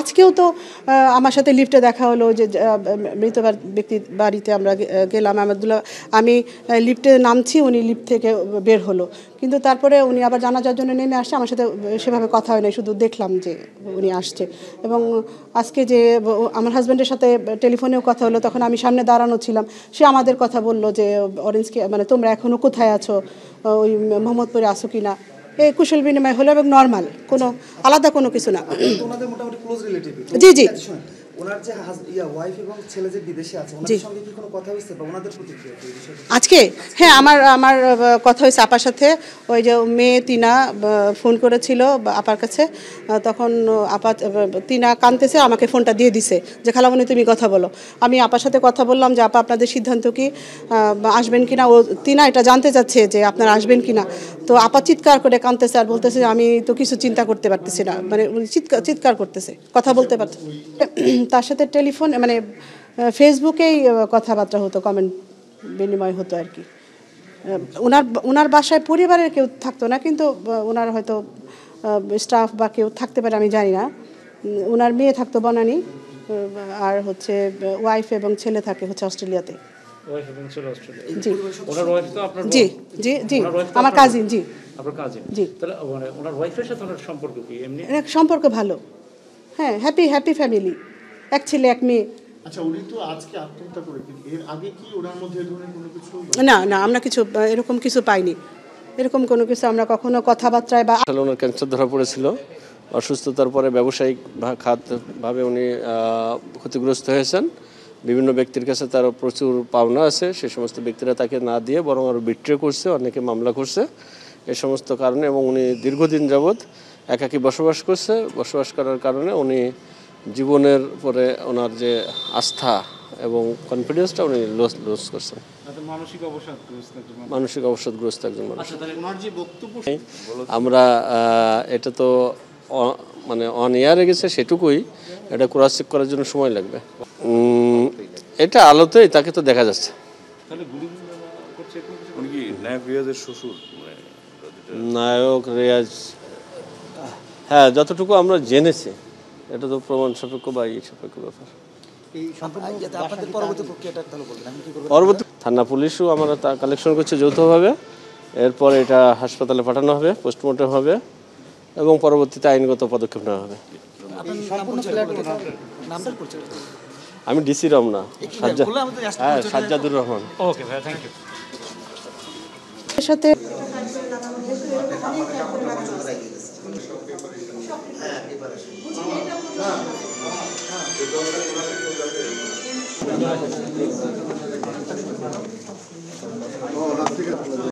আজকেও তো আমার সাথে লিফটে দেখা হলো যে মৃত ব্যক্তি বাড়িতে আমরা গেলাম আহমেদুল্লাহ আমি লিফটে নামছি উনি লিফট থেকে বের হলো কিন্তু তারপরে উনি আবার জানাজার জন্য নেমে আসছে আমার সাথে সেভাবে কথা হয় নাই শুধু দেখলাম যে উনি আসছে এবং আজকে যে আমার হাজব্যান্ডের সাথে টেলিফোনেও কথা হলো তখন আমি সামনে দাঁড়ানো ছিলাম সে আমাদের কথা বলল যে অরেঞ্জকে মানে তোমরা এখনও কোথায় আছো ওই মোহাম্মদপুরে আসো কি না এই কুশল বিনিময় হলো এবং নর্মাল কোনো আলাদা কোনো কিছু না জি জি ওনার যে ইয়া ওয়াইফ এবং ছেলে যে বিদেশে আছে ওনার সঙ্গে কি কোনো কথা হয়েছে বা ওনাদের প্রতিক্রিয়া আজকে হ্যাঁ আমার আমার কথা হয়েছে আপার সাথে ওই যে মেয়ে তিনা ফোন করেছিল আপার কাছে তখন আপা তিনা কানতেছে আমাকে ফোনটা দিয়ে দিছে যে খালামণি তুমি কথা বলো আমি আপার সাথে কথা বললাম যে আপা আপনাদের সিদ্ধান্ত কি আসবেন কিনা ও তিনা এটা জানতে চাচ্ছে যে আপনারা আসবেন কিনা তো আপা চিৎকার করে কানতেছে আর বলতেছে আমি তো কিছু চিন্তা করতে পারতেছি না মানে চিৎকার চিৎকার করতেছে কথা বলতে পারছে তার সাথে টেলিফোন মানে ফেসবুকেই কথাবার্তা হতো কমেন্ট বিনিময় হতো আর কি ওনার ওনার বাসায় পরিবারের কেউ থাকতো না কিন্তু ওনার হয়তো স্টাফ বা কেউ থাকতে পারে আমি জানি না ওনার মেয়ে থাকতো বনানি আর হচ্ছে ওয়াইফ এবং ছেলে থাকে হচ্ছে অস্ট্রেলিয়াতে জি জি জি জি আমার কাজিন জি সম্পর্ক ভালো হ্যাঁ হ্যাপি হ্যাপি ফ্যামিলি এক ছেলে এক মেয়ে আচ্ছা, না না আমরা কিছু এরকম কিছু পাইনি এরকম কোনো কিছু আমরা কখনো কথাবার্তায় বা আসলে ওনার ক্যান্সার ধরা পড়েছিল অসুস্থতার পরে ব্যবসায়িক খাতভাবে উনি ক্ষতিগ্রস্ত হয়েছেন বিভিন্ন ব্যক্তির কাছে তার প্রচুর পাওনা আছে সে সমস্ত ব্যক্তিরা তাকে না দিয়ে বরং আরও বিট্রে করছে অনেকে মামলা করছে এ সমস্ত কারণে এবং উনি দীর্ঘদিন যাবৎ একাকি বসবাস করছে বসবাস করার কারণে উনি জীবনের পরে ওনার যে আস্থা এবং কনফিডেন্সটা উনি লস লস করছেন মানসিক অবসাদগ্রস্ত একজন মানুষ আচ্ছা, আমরা এটা তো মানে অন ইয়ারে গেছে সেটুকুই এটা ক্রস চেক করার জন্য সময় লাগবে এটা আলোতেই তাকে তো দেখা যাচ্ছে নায়ক রেয়াজ মানে হ্যাঁ যতটুকু আমরা জেনেছি এটা তো প্রমাণ সাপেক্ষ বা ইয়ে সাপেক্ষ ব্যাপার পরবর্তী থানা পুলিশও আমরা তা কালেকশন করছে যৌথভাবে এরপর এটা হাসপাতালে পাঠানো হবে পোস্টমর্টম হবে এবং পরবর্তীতে আইনগত পদক্ষেপ নেওয়া হবে আমি ডিসি রমনা হ্যাঁ সাজ্জাদুর রহমান সাথে おらすてきだ。